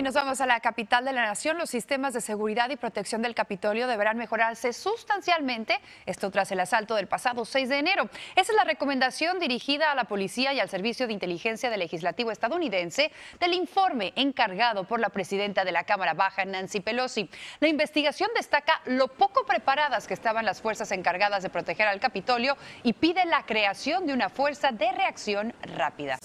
Y nos vamos a la capital de la nación. Los sistemas de seguridad y protección del Capitolio deberán mejorarse sustancialmente, esto tras el asalto del pasado 6 de enero. Esa es la recomendación dirigida a la policía y al Servicio de Inteligencia del Legislativo estadounidense del informe encargado por la presidenta de la Cámara Baja, Nancy Pelosi. La investigación destaca lo poco preparadas que estaban las fuerzas encargadas de proteger al Capitolio y pide la creación de una fuerza de reacción rápida.